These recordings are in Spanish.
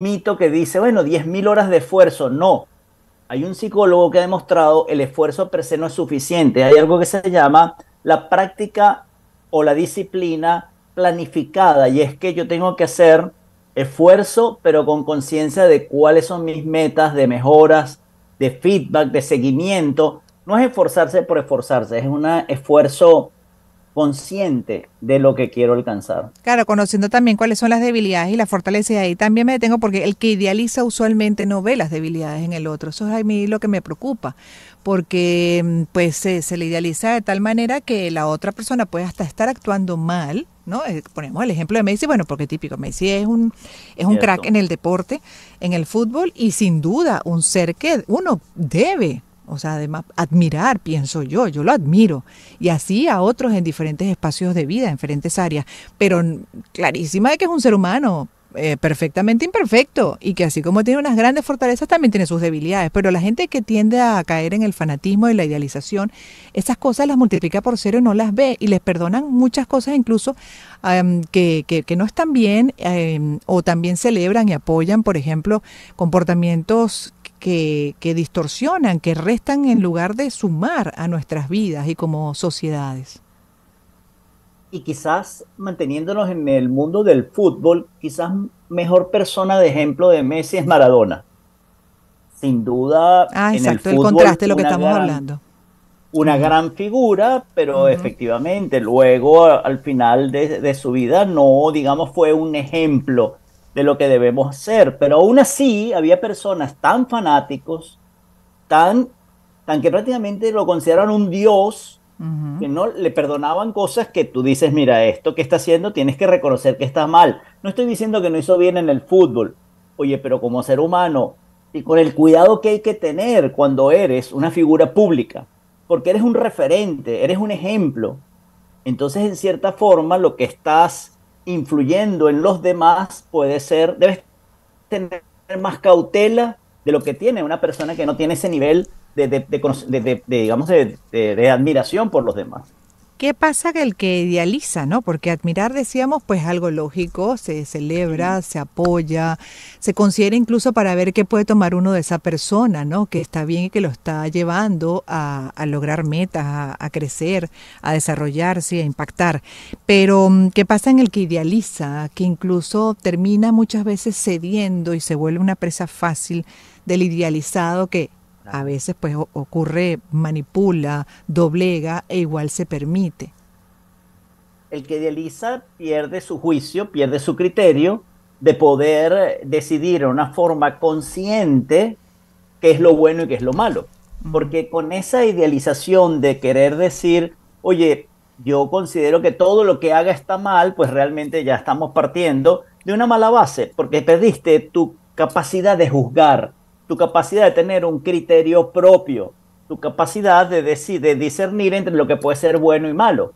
mito que dice, bueno, 10.000 horas de esfuerzo. No, hay un psicólogo que ha demostrado el esfuerzo per se no es suficiente. Hay algo que se llama la práctica o la disciplina planificada y es que yo tengo que hacer esfuerzo pero con conciencia de cuáles son mis metas de mejoras, de feedback, de seguimiento. No es esforzarse por esforzarse, es un esfuerzo consciente de lo que quiero alcanzar. Claro, conociendo también cuáles son las debilidades y las fortalezas, ahí también me detengo porque el que idealiza usualmente no ve las debilidades en el otro. Eso es a mí lo que me preocupa, porque mm, pues se, le idealiza de tal manera que la otra persona puede hasta estar actuando mal, ¿no? Eh, ponemos el ejemplo de Messi, bueno, porque típico, Messi es un, es un crack en el deporte, en el fútbol, y sin duda un ser que uno debe o sea, además, admirar, pienso yo, yo lo admiro. Y así a otros en diferentes espacios de vida, en diferentes áreas. Pero clarísima de que es un ser humano, eh, perfectamente imperfecto y que así como tiene unas grandes fortalezas también tiene sus debilidades, pero la gente que tiende a caer en el fanatismo y la idealización, esas cosas las multiplica por cero y no las ve y les perdonan muchas cosas incluso que, que, no están bien em, o también celebran y apoyan, por ejemplo, comportamientos que, distorsionan, que restan en lugar de sumar a nuestras vidas y como sociedades. Y quizás manteniéndonos en el mundo del fútbol, quizás mejor persona de ejemplo de Messi es Maradona. Sin duda. Ah, en el, contraste lo que estamos hablando. Una gran figura, pero efectivamente, luego al final de, de, su vida no, digamos, fue un ejemplo de lo que debemos hacer. Pero aún así había personas tan fanáticos, tan, tan que prácticamente lo consideraban un dios, que no le perdonaban cosas que tú dices, mira, esto que está haciendo tienes que reconocer que está mal. No estoy diciendo que no hizo bien en el fútbol. Oye, pero como ser humano, y con el cuidado que hay que tener cuando eres una figura pública, porque eres un referente, eres un ejemplo. Entonces, en cierta forma, lo que estás influyendo en los demás, puede ser, debes tener más cautela de lo que tiene una persona que no tiene ese nivel de, de, de, digamos, de admiración por los demás. ¿Qué pasa que el que idealiza, no? Porque admirar, decíamos, pues algo lógico, se celebra, se apoya, se considera incluso para ver qué puede tomar uno de esa persona, ¿no? Que está bien y que lo está llevando a, lograr metas, a, a, crecer, a desarrollarse, a impactar. Pero, mm, ¿qué pasa en el que idealiza, que incluso termina muchas veces cediendo y se vuelve una presa fácil del idealizado que a veces pues ocurre, manipula, doblega e igual se permite. El que idealiza pierde su juicio, pierde su criterio de poder eh, decidir de una forma consciente qué es lo bueno y qué es lo malo. Porque con esa idealización de querer decir, oye, yo considero que todo lo que haga está mal, pues realmente ya estamos partiendo de una mala base, porque perdiste tu capacidad de juzgar, tu capacidad de tener un criterio propio, tu capacidad de, decir, de discernir entre lo que puede ser bueno y malo.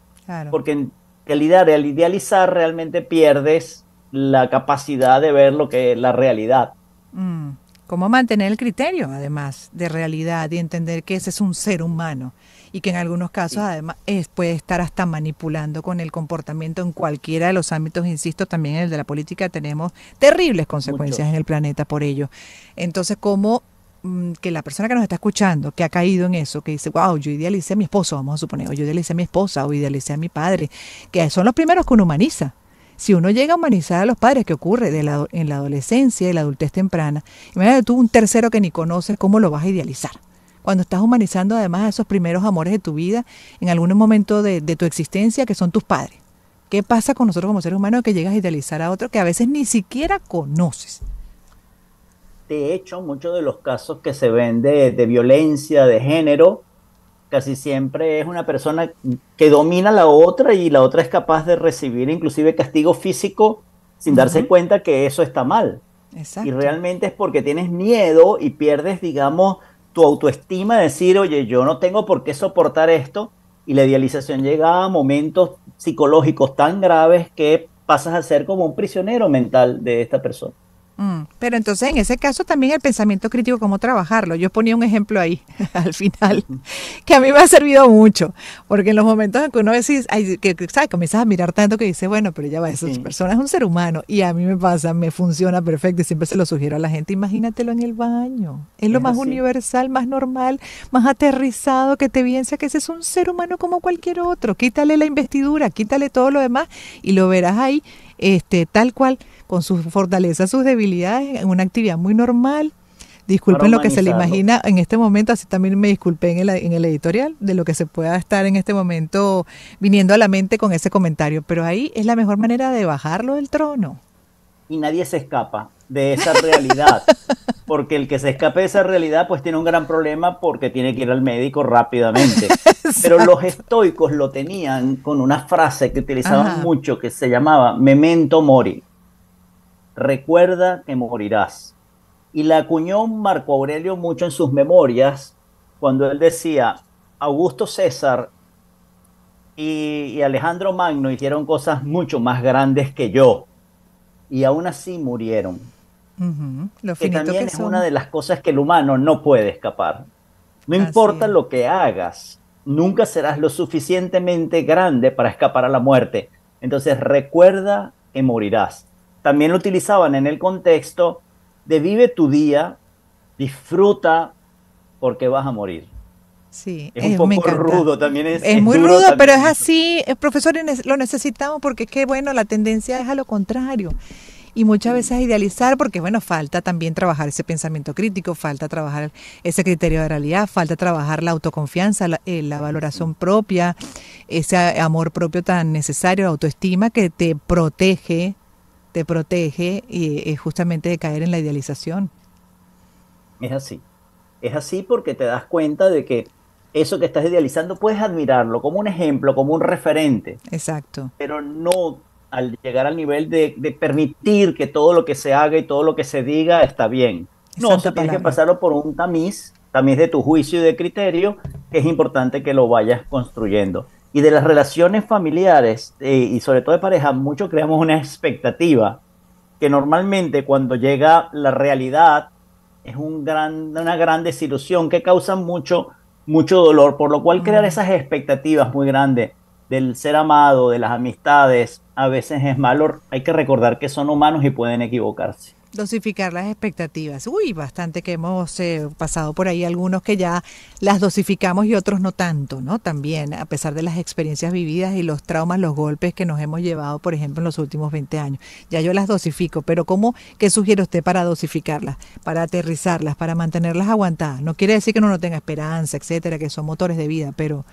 Porque en realidad, al idealizar, realmente pierdes la capacidad de ver lo que es la realidad. Mm. Cómo mantener el criterio, además, de realidad y entender que ese es un ser humano y que en algunos casos además puede estar hasta manipulando con el comportamiento en cualquiera de los ámbitos, insisto, también en el de la política tenemos terribles consecuencias en el planeta por ello. Entonces, ¿cómo mm, que la persona que nos está escuchando, que ha caído en eso, que dice, wow, yo idealicé a mi esposo, vamos a suponer, o yo idealicé a mi esposa, o idealicé a mi padre, que son los primeros que uno humaniza. Si uno llega a humanizar a los padres, ¿qué ocurre de en la adolescencia y la adultez temprana? Imagínate tú un tercero que ni conoces, ¿cómo lo vas a idealizar? cuando estás humanizando además esos primeros amores de tu vida, en algún momento de, tu existencia, que son tus padres. ¿Qué pasa con nosotros como seres humanos que llegas a idealizar a otro que a veces ni siquiera conoces? De hecho, muchos de los casos que se ven de, violencia de género, casi siempre es una persona que domina a la otra y la otra es capaz de recibir inclusive castigo físico sin darse cuenta que eso está mal. Exacto. Y realmente es porque tienes miedo y pierdes, digamos, tu autoestima, decir, oye, yo no tengo por qué soportar esto. Y la idealización llega a momentos psicológicos tan graves que pasas a ser como un prisionero mental de esta persona. Mm. pero entonces en ese caso también el pensamiento crítico, cómo trabajarlo. Yo ponía un ejemplo ahí al final, que a mí me ha servido mucho, porque en los momentos en que uno decís, que, ¿sabes? comienzas a mirar tanto que dices, bueno, pero ya va, esa persona es un ser humano y a mí me pasa, me funciona perfecto y siempre se lo sugiero a la gente, imagínatelo en el baño. Es lo más universal, más normal, más aterrizado, que te piensa que ese es un ser humano como cualquier otro. Quítale la investidura, quítale todo lo demás y lo verás ahí este, tal cual, con sus fortalezas, sus debilidades, en una actividad muy normal. Disculpen lo que se le imagina en este momento, así también me disculpen en el editorial de lo que se pueda estar en este momento viniendo a la mente con ese comentario, pero ahí es la mejor manera de bajarlo del trono y nadie se escapa de esa realidad. Porque el que se escape de esa realidad pues tiene un gran problema porque tiene que ir al médico rápidamente. Pero los estoicos lo tenían con una frase que utilizaban mucho que se llamaba memento mori. Recuerda que morirás. Y la acuñó Marco Aurelio mucho en sus memorias cuando él decía, Augusto César y Alejandro Magno hicieron cosas mucho más grandes que yo y aún así murieron. Lo que también es una de las cosas que el humano no puede escapar. No importa lo que hagas, nunca serás lo suficientemente grande para escapar a la muerte. Entonces recuerda que morirás. También lo utilizaban en el contexto de vive tu día, disfruta porque vas a morir. Sí, es, un eh, poco rudo también. Es, es, muy rudo, pero es así, eh, profesores, lo necesitamos porque es que, bueno, la tendencia es a lo contrario. Y muchas veces idealizar porque, bueno, falta también trabajar ese pensamiento crítico, falta trabajar ese criterio de realidad, falta trabajar la autoconfianza, la, eh, valoración propia, ese amor propio tan necesario, la autoestima que te protege, te protege y, justamente de caer en la idealización. Es así. Es así porque te das cuenta de que eso que estás idealizando, puedes admirarlo como un ejemplo, como un referente. Exacto. Pero no al llegar al nivel de, permitir que todo lo que se haga y todo lo que se diga está bien. no, tienes que pasarlo por un tamiz, tamiz de tu juicio y de criterio, que es importante que lo vayas construyendo. Y de las relaciones familiares eh, y sobre todo de pareja, mucho creamos una expectativa que normalmente cuando llega la realidad es un gran, una gran desilusión que causa mucho mucho dolor, por lo cual crear esas expectativas muy grandes del ser amado, de las amistades, a veces es malo. Hay que recordar que son humanos y pueden equivocarse. Dosificar las expectativas. Uy, bastante que hemos eh, pasado por ahí, algunos que ya las dosificamos y otros no tanto, ¿no? También, a pesar de las experiencias vividas y los traumas, los golpes que nos hemos llevado, por ejemplo, en los últimos 20 años. Ya yo las dosifico, pero ¿cómo, qué sugiere usted para dosificarlas, para aterrizarlas, para mantenerlas aguantadas? No quiere decir que uno no tenga esperanza, etcétera, que son motores de vida, pero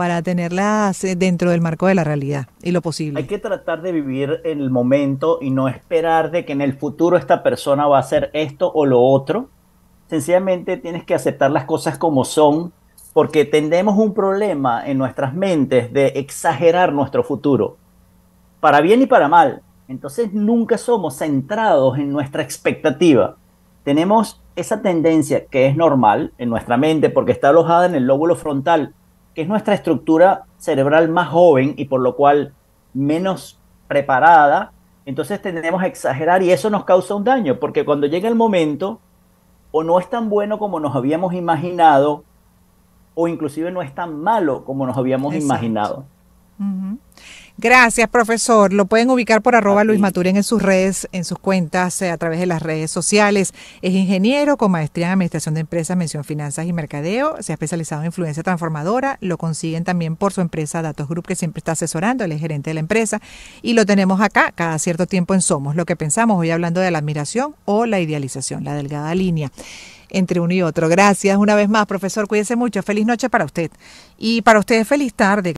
para tenerlas eh, dentro del marco de la realidad y lo posible. Hay que tratar de vivir en el momento y no esperar de que en el futuro esta persona va a hacer esto o lo otro. Sencillamente tienes que aceptar las cosas como son porque tendemos un problema en nuestras mentes de exagerar nuestro futuro, para bien y para mal. Entonces nunca somos centrados en nuestra expectativa. Tenemos esa tendencia que es normal en nuestra mente porque está alojada en el lóbulo frontal que es nuestra estructura cerebral más joven y por lo cual menos preparada, entonces tendemos a exagerar y eso nos causa un daño, porque cuando llega el momento, o no es tan bueno como nos habíamos imaginado, o inclusive no es tan malo como nos habíamos imaginado. Gracias, profesor. Lo pueden ubicar por arroba Luis Maturín en sus redes, en sus cuentas, eh, a través de las redes sociales. Es ingeniero con maestría en Administración de Empresas, mención Finanzas y Mercadeo. Se ha especializado en influencia transformadora. Lo consiguen también por su empresa Datos Group, que siempre está asesorando. Él es gerente de la empresa. Y lo tenemos acá cada cierto tiempo en Somos, lo que pensamos hoy hablando de la admiración o la idealización, la delgada línea entre uno y otro. Gracias una vez más, profesor. Cuídese mucho. Feliz noche para usted. Y para ustedes, feliz tarde.